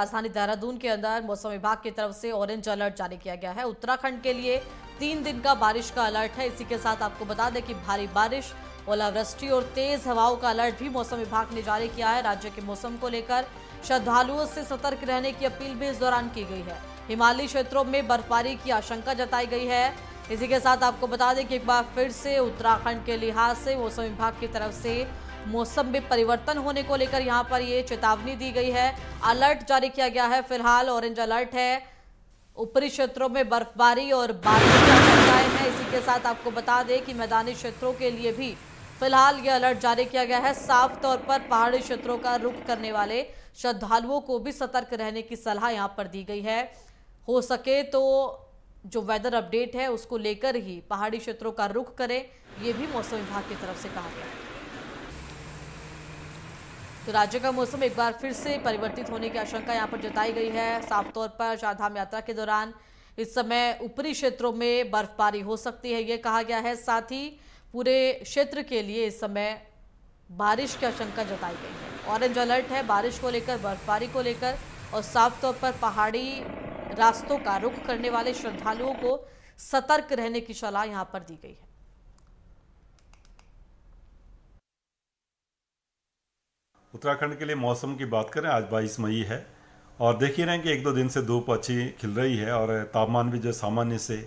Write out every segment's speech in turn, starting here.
राजधानी देहरादून के अंदर मौसम विभाग की तरफ से ऑरेंज अलर्ट जारी किया गया है उत्तराखंड के लिए तीन दिन का बारिश का अलर्ट है इसी के साथ आपको बता दें कि भारी बारिश ओलावृष्टि और तेज हवाओं का अलर्ट भी मौसम विभाग ने जारी किया है राज्य के मौसम को लेकर श्रद्धालुओं से सतर्क रहने की अपील भी इस दौरान की गई है हिमालयी क्षेत्रों में बर्फबारी की आशंका जताई गई है इसी के साथ आपको बता दें कि एक बार फिर से उत्तराखंड के लिहाज से मौसम विभाग की तरफ से मौसम में परिवर्तन होने को लेकर यहाँ पर ये चेतावनी दी गई है अलर्ट जारी किया गया है फिलहाल ऑरेंज अलर्ट है ऊपरी क्षेत्रों में बर्फबारी और बारिश की आशंकाएं हैं इसी के साथ आपको बता दें कि मैदानी क्षेत्रों के लिए भी फिलहाल ये अलर्ट जारी किया गया है साफ तौर पर पहाड़ी क्षेत्रों का रुख करने वाले श्रद्धालुओं को भी सतर्क रहने की सलाह यहाँ पर दी गई है हो सके तो जो वेदर अपडेट है उसको लेकर ही पहाड़ी क्षेत्रों का रुख करें ये भी मौसम विभाग की तरफ से कहा गया है तो राज्य का मौसम एक बार फिर से परिवर्तित होने की आशंका यहाँ पर जताई गई है साफ तौर पर चारधाम यात्रा के दौरान इस समय ऊपरी क्षेत्रों में बर्फबारी हो सकती है ये कहा गया है साथ ही पूरे क्षेत्र के लिए इस समय बारिश की आशंका जताई गई है ऑरेंज अलर्ट है बारिश को लेकर बर्फबारी को लेकर और साफ तौर पर पहाड़ी रास्तों का रुख करने वाले श्रद्धालुओं को सतर्क रहने की सलाह यहाँ पर दी गई है उत्तराखंड के लिए मौसम की बात करें आज बाईस मई है और देख ही रहे हैं कि एक दो दिन से धूप अच्छी खिल रही है और तापमान भी जो सामान्य से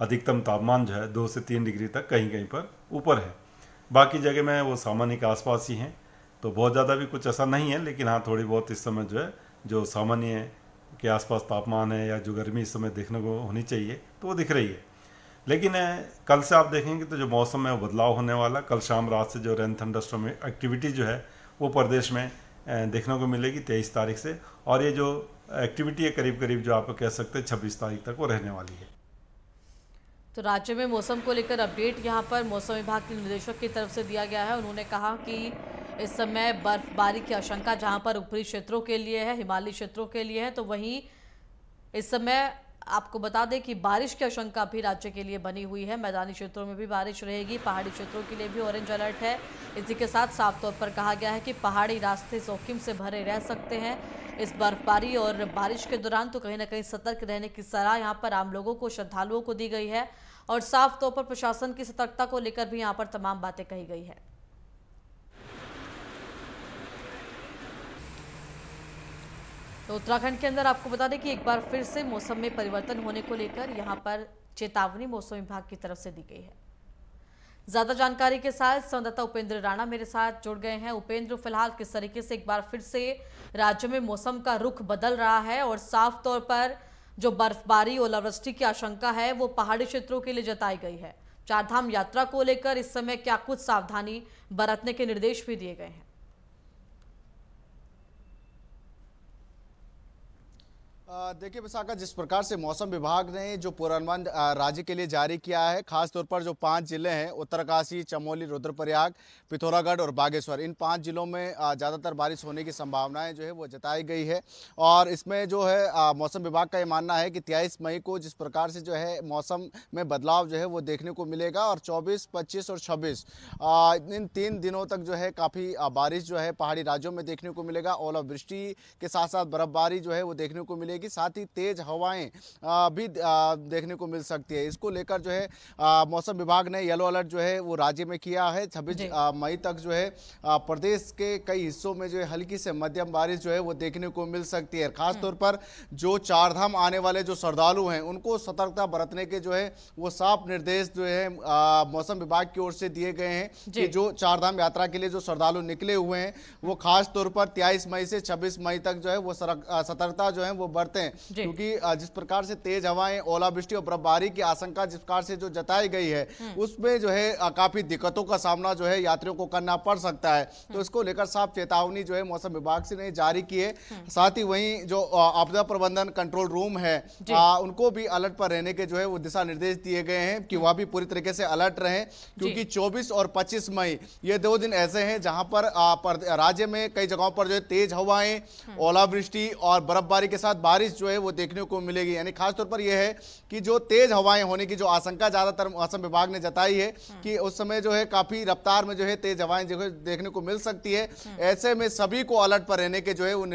अधिकतम तापमान जो है दो से तीन डिग्री तक कहीं कहीं पर ऊपर है बाकी जगह में वो सामान्य के आसपास ही हैं तो बहुत ज़्यादा भी कुछ ऐसा नहीं है लेकिन हाँ थोड़ी बहुत इस समय जो है जो सामान्य के आसपास तापमान है या जो गर्मी इस समय देखने को होनी चाहिए तो वो दिख रही है लेकिन कल से आप देखेंगे तो जो मौसम है वो बदलाव होने वाला कल शाम रात से जो रेन थंडरस्टॉर्म एक्टिविटी जो है वो प्रदेश में देखने को मिलेगी तेईस तारीख से और ये जो एक्टिविटी है करीब करीब जो आप कह सकते हैं छब्बीस तारीख तक वो रहने वाली है तो राज्य में मौसम को लेकर अपडेट यहाँ पर मौसम विभाग के निदेशक की तरफ से दिया गया है उन्होंने कहा कि इस समय बर्फबारी की आशंका जहाँ पर ऊपरी क्षेत्रों के लिए है हिमालय क्षेत्रों के लिए है तो वहीं इस समय आपको बता दें कि बारिश की आशंका भी राज्य के लिए बनी हुई है मैदानी क्षेत्रों में भी बारिश रहेगी पहाड़ी क्षेत्रों के लिए भी ऑरेंज अलर्ट है इसी के साथ साफ तौर पर कहा गया है कि पहाड़ी रास्ते जोखिम से भरे रह सकते हैं इस बर्फबारी और बारिश के दौरान तो कहीं ना कहीं सतर्क रहने की सलाह यहाँ पर आम लोगों को श्रद्धालुओं को दी गई है और साफ तौर पर प्रशासन की सतर्कता को लेकर भी यहाँ पर तमाम बातें कही गई है तो उत्तराखंड के अंदर आपको बता दें कि एक बार फिर से मौसम में परिवर्तन होने को लेकर यहाँ पर चेतावनी मौसम विभाग की तरफ से दी गई है ज्यादा जानकारी के साथ संवाददाता उपेंद्र राणा मेरे साथ जुड़ गए हैं उपेंद्र फिलहाल किस तरीके से एक बार फिर से राज्य में मौसम का रुख बदल रहा है और साफ तौर पर जो बर्फबारी ओलावृष्टि की आशंका है वो पहाड़ी क्षेत्रों के लिए जताई गई है चारधाम यात्रा को लेकर इस समय क्या कुछ सावधानी बरतने के निर्देश भी दिए गए हैं देखिए विशाखा जिस प्रकार से मौसम विभाग ने जो पूर्वानुमान राज्य के लिए जारी किया है खासतौर पर जो पांच जिले हैं उत्तरकाशी चमोली रुद्रप्रयाग पिथौरागढ़ और बागेश्वर इन पांच जिलों में ज़्यादातर बारिश होने की संभावनाएं जो है वो जताई गई है और इसमें जो है मौसम विभाग का ये मानना है कि तेईस मई को जिस प्रकार से जो है मौसम में बदलाव जो है वो देखने को मिलेगा और चौबीस पच्चीस और छब्बीस इन तीन दिनों तक जो है काफ़ी बारिश जो है पहाड़ी राज्यों में देखने को मिलेगा ओलावृष्टि के साथ साथ बर्फबारी जो है वो देखने को मिलेगी मिलेगी साथ ही तेज हवाएं भी देखने को मिल सकती है इसको लेकर जो है मौसम विभाग ने येलो अलर्ट जो है वो राज्य में किया है छब्बीस मई तक जो है प्रदेश के कई हिस्सों में जो है हल्की से मध्यम बारिश जो है वो देखने को मिल सकती है खासतौर पर जो चारधाम आने वाले जो श्रद्धालु हैं उनको सतर्कता बरतने के जो है वो साफ निर्देश जो है मौसम विभाग की ओर से दिए गए हैं कि जो चारधाम यात्रा के लिए जो श्रद्धालु निकले हुए हैं वो खास तौर पर 23 मई से 26 मई तक जो है वो सतर्कता जो है वो बरत करते हैं क्योंकि जिस प्रकार से तेज हवाएं ओलावृष्टि और बर्फबारी की आशंका जिस प्रकार से जो जताई गई है हम्म। उसमें जो है काफी दिक्कतों का सामना जो है यात्रियों को करना पड़ सकता है तो हम्म। इसको लेकर साफ चेतावनी जो है मौसम विभाग से ने जारी की है हम्म। साथ ही वही जो आपदा प्रबंधन कंट्रोल रूम है उनको भी अलर्ट पर रहने के जो है वो दिशा निर्देश दिए गए हैं कि वह भी पूरी तरीके से अलर्ट रहे क्योंकि चौबीस और पच्चीस मई ये दो दिन ऐसे हैं जहां पर राज्य में कई जगहों पर जो है तेज हवाएं ओलावृष्टि और बर्फबारी के साथ बारिश बारिश जो है वो देखने को मिलेगी यानी खासतौर पर यह है कि जो तेज हवाएं होने की जो आशंका ज़्यादातर मौसम विभाग ने जताई है हम्म। कि उस समय जो है काफ़ी रफ्तार में जो है तेज हवाएं जो है देखने को मिल सकती है हम्म। ऐसे में सभी को अलर्ट पर रहने के जो है वो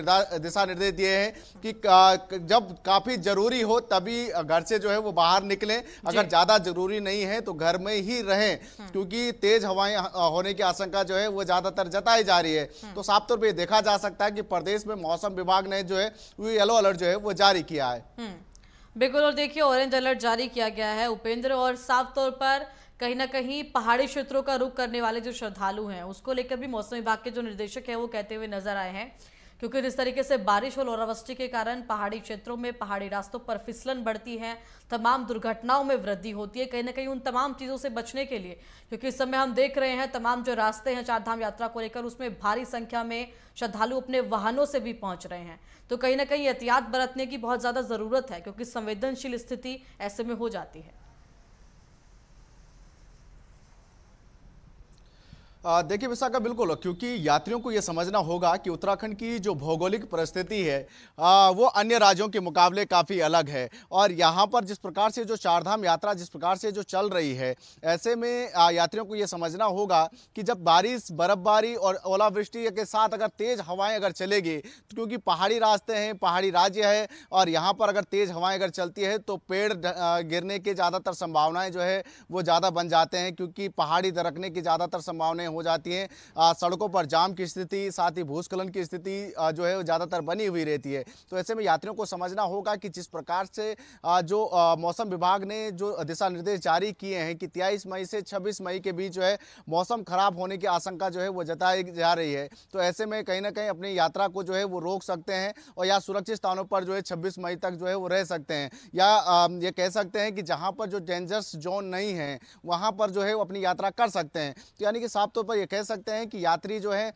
दिशा निर्देश दिए हैं कि जब काफ़ी ज़रूरी हो तभी घर से जो है वो बाहर निकले अगर ज़्यादा ज़रूरी नहीं है तो घर में ही रहें हम्म। क्योंकि तेज़ हवाएं होने की आशंका जो है वो ज़्यादातर जताई जा रही है तो साफ तौर पर देखा जा सकता है कि प्रदेश में मौसम विभाग ने जो है येलो अलर्ट जो है वो जारी किया है हम्म। बिल्कुल और देखिए ऑरेंज अलर्ट जारी किया गया है उपेंद्र और साफ तौर पर कहीं ना कहीं पहाड़ी क्षेत्रों का रुख करने वाले जो श्रद्धालु हैं उसको लेकर भी मौसम विभाग के जो निर्देशक हैं वो कहते हुए नजर आए हैं क्योंकि जिस तरीके से बारिश और ओलावृष्टि के कारण पहाड़ी क्षेत्रों में पहाड़ी रास्तों पर फिसलन बढ़ती है तमाम दुर्घटनाओं में वृद्धि होती है कहीं ना कहीं उन तमाम चीज़ों से बचने के लिए क्योंकि इस समय हम देख रहे हैं तमाम जो रास्ते हैं चारधाम यात्रा को लेकर उसमें भारी संख्या में श्रद्धालु अपने वाहनों से भी पहुंच रहे हैं तो कहीं ना कहीं एहतियात बरतने की बहुत ज़्यादा ज़रूरत है क्योंकि संवेदनशील स्थिति ऐसे में हो जाती है देखिए विशाखा बिल्कुल क्योंकि यात्रियों को ये समझना होगा कि उत्तराखंड की जो भौगोलिक परिस्थिति है आ, वो अन्य राज्यों के मुकाबले काफ़ी अलग है और यहाँ पर जिस प्रकार से जो चारधाम यात्रा जिस प्रकार से जो चल रही है ऐसे में आ, यात्रियों को ये समझना होगा कि जब बारिश बर्फबारी और ओलावृष्टि के साथ अगर तेज़ हवाएँ अगर चलेगी तो क्योंकि पहाड़ी रास्ते हैं पहाड़ी राज्य है और यहाँ पर अगर तेज़ हवाएँ अगर चलती है तो पेड़ गिरने के ज़्यादातर संभावनाएँ जो है वो ज़्यादा बन जाते हैं क्योंकि पहाड़ी दरकने की ज़्यादातर संभावनाएँ हो जाती है सड़कों पर जाम की स्थिति साथ ही भूस्खलन की स्थिति जो है ज़्यादातर बनी हुई रहती है तो ऐसे में यात्रियों को समझना होगा कि जिस प्रकार से जो मौसम विभाग ने जो दिशा निर्देश जारी किए हैं कि तेईस मई से छब्बीस मई के बीच जो है मौसम खराब होने की आशंका जो है वो जताई जा रही है तो ऐसे में कहीं ना कहीं अपनी यात्रा को जो है वो रोक सकते हैं और या सुरक्षित स्थानों पर जो है छब्बीस मई तक जो है वो रह सकते हैं या ये कह सकते हैं कि जहाँ पर जो डेंजरस जोन नहीं है वहाँ पर जो है वो अपनी यात्रा कर सकते हैं तो यानी कि साफ तौर पर यह कह सकते हैं कि यात्री जो है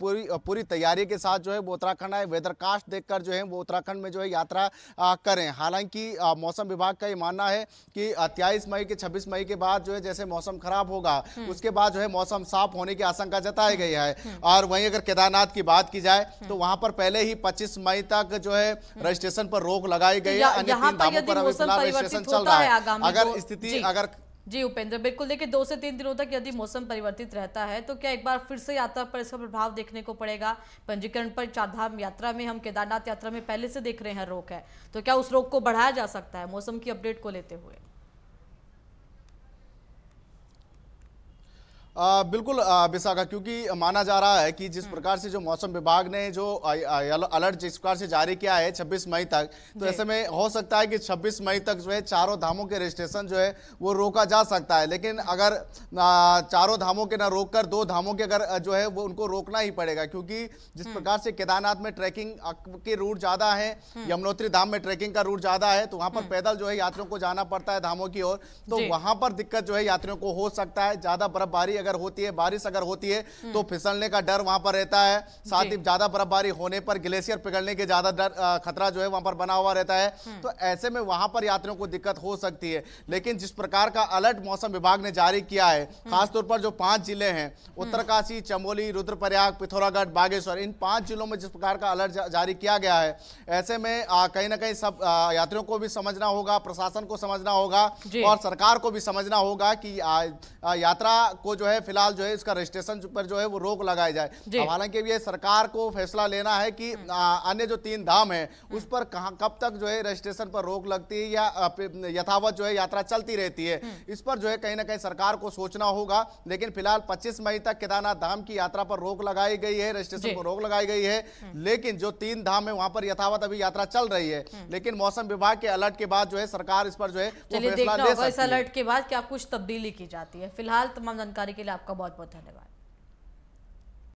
पूरी पूरी तैयारी के साथ जो है वो उत्तराखंड आए वेदर कास्ट देख जो है वो उत्तराखंड में जो है यात्रा करें हालांकि मौसम विभाग का ये मानना है कि तेईस मई के छब्बीस मई के बाद जो है जैसे मौसम खराब होगा हम्म। उसके बाद जो है मौसम साफ होने की आशंका जताई गई है हम्म। और वहीं अगर केदारनाथ की बात की जाए हम्म। तो वहां पर पहले ही पच्चीस मई तक जो है रजिस्ट्रेशन पर रोक लगाई गई है अन्य तीन धामों पर अभी फिलहाल रजिस्ट्रेशन चल रहा है अगर स्थिति अगर जी उपेंद्र बिल्कुल देखिए दो से तीन दिनों तक यदि मौसम परिवर्तित रहता है तो क्या एक बार फिर से यात्रा पर इसका प्रभाव देखने को पड़ेगा पंजीकरण पर चारधाम यात्रा में हम केदारनाथ यात्रा में पहले से देख रहे हैं रोक है तो क्या उस रोक को बढ़ाया जा सकता है मौसम की अपडेट को लेते हुए आ, बिल्कुल विशाखा क्योंकि माना जा रहा है कि जिस हम्म। प्रकार से जो मौसम विभाग ने जो अलर्ट जिस प्रकार से जारी किया है 26 मई तक तो ऐसे में हो सकता है कि 26 मई तक जो है चारों धामों के रजिस्ट्रेशन जो है वो रोका जा सकता है लेकिन अगर चारों धामों के ना रोक कर दो धामों के अगर जो है वो उनको रोकना ही पड़ेगा क्योंकि जिस हम्म। प्रकार से केदारनाथ में ट्रैकिंग के रूट ज़्यादा है हम्म। यमुनोत्री धाम में ट्रैकिंग का रूट ज़्यादा है तो वहाँ पर पैदल जो है यात्रियों को जाना पड़ता है धामों की ओर तो वहाँ पर दिक्कत जो है यात्रियों को हो सकता है ज़्यादा बर्फबारी अगर होती है बारिश अगर होती है हम्म। तो फिसलने का डर वहां पर रहता है साथ ही ज्यादा बर्फबारी होने पर ग्लेशियर पिघलने के ज्यादा डर खतरा जो है वहां पर बना हुआ रहता है हम्म। तो ऐसे में वहां पर यात्रियों को दिक्कत हो सकती है लेकिन जिस प्रकार का अलर्ट मौसम विभाग ने जारी किया है हम्म। खासतौर पर जो पांच जिले हैं उत्तरकाशी चमोली रुद्रप्रयाग पिथौरागढ़ बागेश्वर इन पांच जिलों में जिस प्रकार का अलर्ट जारी किया गया है ऐसे में कहीं ना कहीं सब यात्रियों को भी समझना होगा प्रशासन को समझना होगा और सरकार को भी समझना होगा कि आ, यात्रा को जो है फिलहाल जो है इसका रजिस्ट्रेशन पर जो है वो रोक लगाई जाए हालांकि ये सरकार को फैसला लेना है कि हम्म। अन्य जो तीन धाम है हम्म। उस पर कहा कब तक जो है रजिस्ट्रेशन पर रोक लगती है या यथावत जो है यात्रा चलती रहती है हम्म। इस पर जो है कहीं ना कहीं सरकार को सोचना होगा लेकिन फिलहाल पच्चीस मई तक केदारनाथ धाम की यात्रा पर रोक लगाई गई है रजिस्ट्रेशन पर रोक लगाई गई है लेकिन जो तीन धाम है वहां पर यथावत अभी यात्रा चल रही है लेकिन मौसम विभाग के अलर्ट के बाद जो है सरकार इस पर जो है इस अलर्ट के बाद क्या कुछ तब्दीली की जाती है फिलहाल तमाम जानकारी के लिए आपका बहुत बहुत धन्यवाद